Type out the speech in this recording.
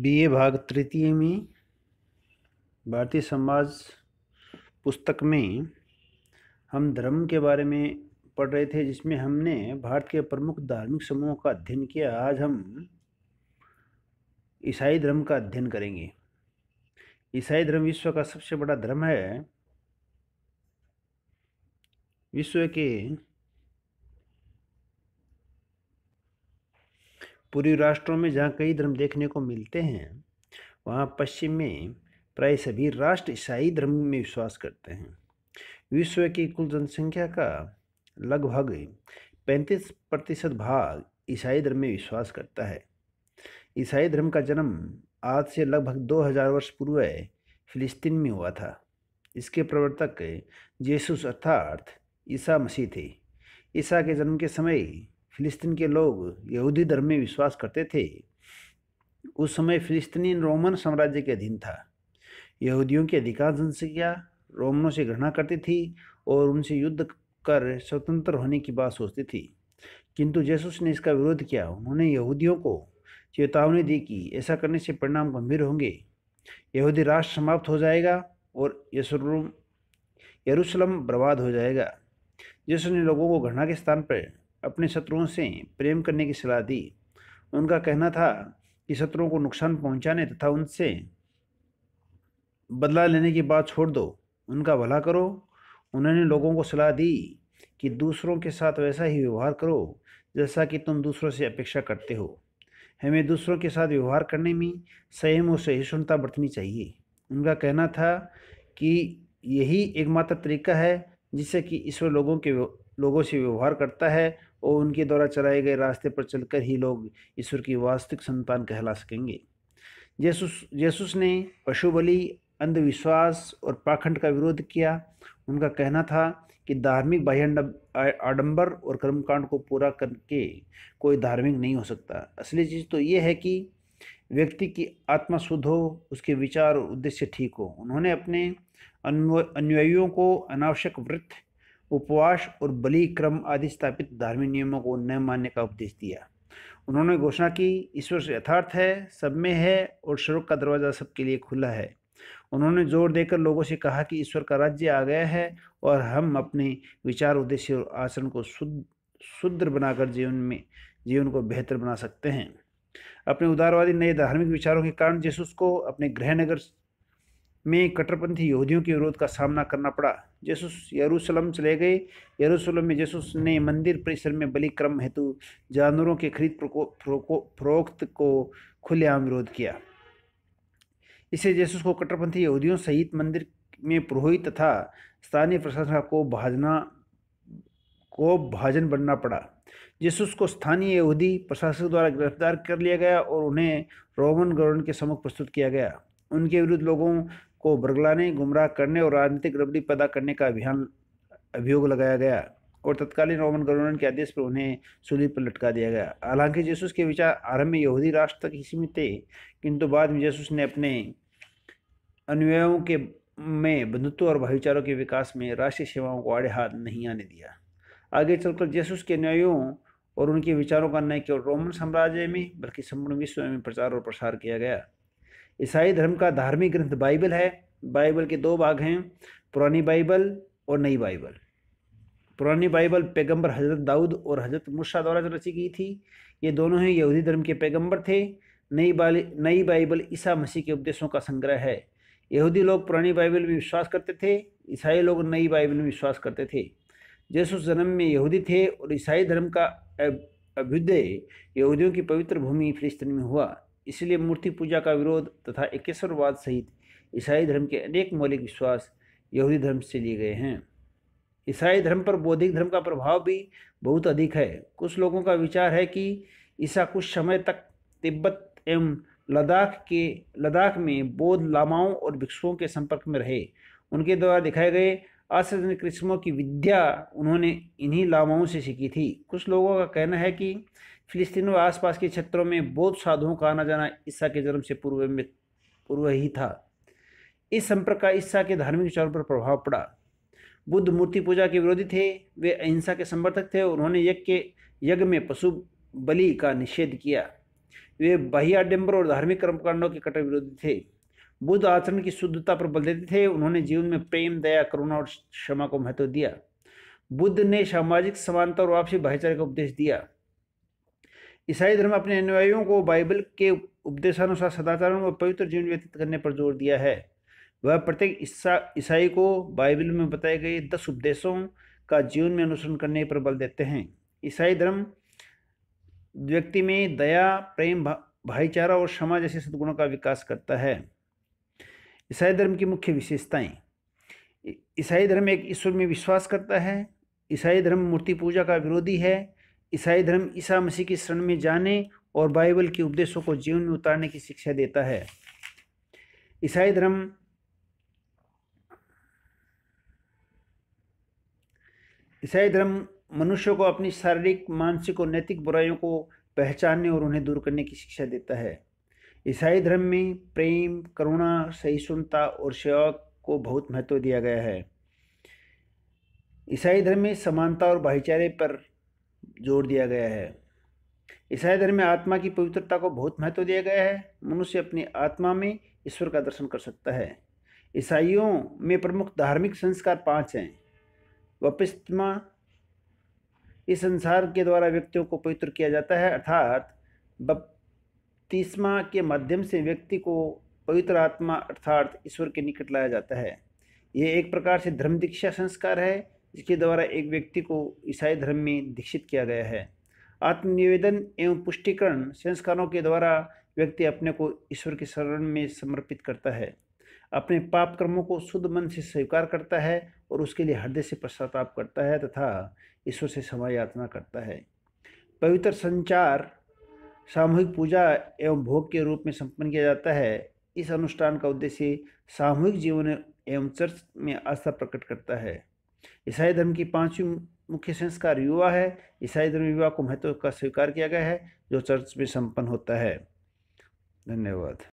BA भाग तृतीय में भारतीय समाज पुस्तक में हम धर्म के बारे में पढ़ रहे थे जिसमें हमने भारत के प्रमुख धार्मिक समूहों का अध्ययन किया आज हम ईसाई धर्म का अध्ययन करेंगे ईसाई धर्म विश्व का सबसे बड़ा धर्म है विश्व के पूर्वी राष्ट्रों में जहाँ कई धर्म देखने को मिलते हैं वहाँ पश्चिम में प्राय सभी राष्ट्र ईसाई धर्म में विश्वास करते हैं विश्व की कुल जनसंख्या का लगभग पैंतीस प्रतिशत भाग ईसाई धर्म में विश्वास करता है ईसाई धर्म का जन्म आज से लगभग दो हज़ार वर्ष पूर्व फिलिस्तीन में हुआ था इसके प्रवर्तक जेसुस अर्थार्थ ईसा मसीह थे ईसा के जन्म के समय फिलिस्तीन के लोग यहूदी धर्म में विश्वास करते थे उस समय फिलिस्तीन रोमन साम्राज्य के अधीन था यहूदियों की अधिकांश जनसंख्या रोमनों से घृणा करती थी और उनसे युद्ध कर स्वतंत्र होने की बात सोचती थी किंतु जेसुस ने इसका विरोध किया उन्होंने यहूदियों को चेतावनी दी कि ऐसा करने से परिणाम गंभीर होंगे यहूदी राष्ट्र समाप्त हो जाएगा और यरूशलम बर्बाद हो जाएगा ने लोगों को घृणा के स्थान पर अपने शत्रुओं से प्रेम करने की सलाह दी उनका कहना था कि शत्रुओं को नुकसान पहुंचाने तथा उनसे बदला लेने की बात छोड़ दो उनका भला करो उन्होंने लोगों को सलाह दी कि दूसरों के साथ वैसा ही व्यवहार करो जैसा कि तुम दूसरों से अपेक्षा करते हो हमें दूसरों के साथ व्यवहार करने में संयम और सहिष्णुता बरतनी चाहिए उनका कहना था कि यही एकमात्र तरीका है जिससे कि ईश्वर लोगों के लोगों से व्यवहार करता है और उनके द्वारा चलाए गए रास्ते पर चलकर ही लोग ईश्वर की वास्तविक संतान कहला सकेंगे जेसुस जेसुस ने पशु बलि अंधविश्वास और पाखंड का विरोध किया उनका कहना था कि धार्मिक बाह्य आडंबर और कर्मकांड को पूरा करके कोई धार्मिक नहीं हो सकता असली चीज़ तो ये है कि व्यक्ति की आत्मा शुद्ध हो उसके विचार और उद्देश्य ठीक हो उन्होंने अपने अनुयायियों को अनावश्यक व्रत उपवास और बलि क्रम आदि स्थापित धार्मिक नियमों को न मानने का उपदेश दिया उन्होंने घोषणा की ईश्वर से यथार्थ है सब में है और स्वर्ग का दरवाज़ा सबके लिए खुला है उन्होंने जोर देकर लोगों से कहा कि ईश्वर का राज्य आ गया है और हम अपने विचार उद्देश्य और आचरण को शुद्ध शुद्ध बनाकर जीवन में जीवन को बेहतर बना सकते हैं अपने उदारवादी नए धार्मिक विचारों के कारण जेसुस को अपने गृह नगर में कट्टरपंथी यहूदियों के विरोध का सामना करना पड़ा जेसुस यरूशलम चले गए यरूशलम में जेसुस ने मंदिर परिसर में बलि क्रम हेतु जानवरों के खरीद फरोख्त को खुलेआम विरोध किया इसे जेसुस को कट्टरपंथी यहूदियों सहित मंदिर में पुरोहित तथा स्थानीय प्रशासन को भाजना को भाजन बनना पड़ा जेसुस को स्थानीय यहूदी प्रशासक द्वारा गिरफ्तार कर लिया गया और उन्हें रोमन गवर्नमेंट के समुख प्रस्तुत किया गया उनके विरुद्ध लोगों को बरगलाने गुमराह करने और राजनीतिक रबड़ी पैदा करने का अभियान अभियोग लगाया गया और तत्कालीन रोमन गवर्नमेंट के आदेश पर उन्हें सूली पर लटका दिया गया हालांकि जेसुस के विचार आरंभ में यहूदी राष्ट्र तक ही सीमित थे किंतु बाद में जेसुस ने अपने अनुयायों के में बंधुत्व और भाईचारों के विकास में राष्ट्रीय सेवाओं को आड़े हाथ नहीं आने दिया आगे चलकर जेसुस के अनुयायों और उनके विचारों का न केवल रोमन साम्राज्य में बल्कि संपूर्ण विश्व में प्रचार और प्रसार किया गया ईसाई धर्म का धार्मिक ग्रंथ बाइबल है बाइबल के दो भाग हैं पुरानी बाइबल और नई बाइबल पुरानी बाइबल पैगंबर हज़रत दाऊद और हज़रत मुशा द्वारा रची गई थी ये दोनों ही यहूदी धर्म के पैगंबर थे नई बाली नई बाइबल ईसा मसीह के उपदेशों का संग्रह है यहूदी लोग पुरानी बाइबल में विश्वास करते थे ईसाई लोग नई बाइबल में विश्वास करते थे जैसु जन्म में यहूदी थे और ईसाई धर्म का अभ्युदय यहूदियों की पवित्र भूमि फिलिस्तीन में हुआ इसलिए मूर्ति पूजा का विरोध तथा एकेश्वरवाद सहित ईसाई धर्म के अनेक मौलिक विश्वास यहूदी धर्म से लिए गए हैं ईसाई धर्म पर बौद्धिक धर्म का प्रभाव भी बहुत अधिक है कुछ लोगों का विचार है कि ईसा कुछ समय तक तिब्बत एवं लद्दाख के लद्दाख में बौद्ध लामाओं और भिक्षुओं के संपर्क में रहे उनके द्वारा दिखाए गए आश्चर्य कृष्णों की विद्या उन्होंने इन्हीं लामाओं से सीखी थी कुछ लोगों का कहना है कि फिलिस्तीन व आसपास के क्षेत्रों में बौद्ध साधुओं का आना जाना ईसा के जन्म से पूर्व में पूर्व ही था इस संपर्क का ईसा के धार्मिक विचारों पर प्रभाव पड़ा बुद्ध मूर्ति पूजा के विरोधी थे वे अहिंसा के समर्थक थे और उन्होंने यज्ञ के यज्ञ में पशु बलि का निषेध किया वे बाह्याडम्बर और धार्मिक कर्मकांडों के कट्टर विरोधी थे बुद्ध आचरण की शुद्धता पर बल देते थे उन्होंने जीवन में प्रेम दया करुणा और क्षमा को महत्व दिया बुद्ध ने सामाजिक समानता और आपसी भाईचारे का उपदेश दिया ईसाई धर्म अपने अनुयायियों को बाइबल के उपदेशानुसार सदाचारण व पवित्र जीवन व्यतीत करने पर जोर दिया है वह प्रत्येक ईसाई को बाइबल में बताए गए दस उपदेशों का जीवन में अनुसरण करने पर बल देते हैं ईसाई धर्म व्यक्ति में दया प्रेम भाईचारा और क्षमा जैसे सद्गुणों का विकास करता है ईसाई धर्म की मुख्य विशेषताएं ईसाई धर्म एक ईश्वर में विश्वास करता है ईसाई धर्म मूर्ति पूजा का विरोधी है ईसाई धर्म ईसा मसीह की शरण में जाने और बाइबल के उपदेशों को जीवन में उतारने की शिक्षा देता है ईसाई धर्म ईसाई धर्म मनुष्य को अपनी शारीरिक मानसिक और नैतिक बुराइयों को पहचानने और उन्हें दूर करने की शिक्षा देता है ईसाई धर्म में प्रेम करुणा सहिष्णुता और सेवा को बहुत महत्व दिया गया है ईसाई धर्म में समानता और भाईचारे पर जोर दिया गया है ईसाई धर्म में आत्मा की पवित्रता को बहुत महत्व दिया गया है मनुष्य अपनी आत्मा में ईश्वर का दर्शन कर सकता है ईसाइयों में प्रमुख धार्मिक संस्कार पांच हैं वपिस्तमा इस संसार के द्वारा व्यक्तियों को पवित्र किया जाता है अर्थात बपतिस्मा के माध्यम से व्यक्ति को पवित्र आत्मा अर्थात ईश्वर के निकट लाया जाता है यह एक प्रकार से धर्म दीक्षा संस्कार है जिसके द्वारा एक व्यक्ति को ईसाई धर्म में दीक्षित किया गया है आत्मनिवेदन एवं पुष्टिकरण संस्कारों के द्वारा व्यक्ति अपने को ईश्वर के शरण में समर्पित करता है अपने पाप कर्मों को शुद्ध मन से स्वीकार करता है और उसके लिए हृदय से पश्चाताप करता है तथा ईश्वर से समय याचना करता है पवित्र संचार सामूहिक पूजा एवं भोग के रूप में संपन्न किया जाता है इस अनुष्ठान का उद्देश्य सामूहिक जीवन एवं चर्च में आस्था प्रकट करता है ईसाई धर्म की पांचवी मुख्य संस्कार युवा है ईसाई धर्म युवा को महत्व का स्वीकार किया गया है जो चर्च में संपन्न होता है धन्यवाद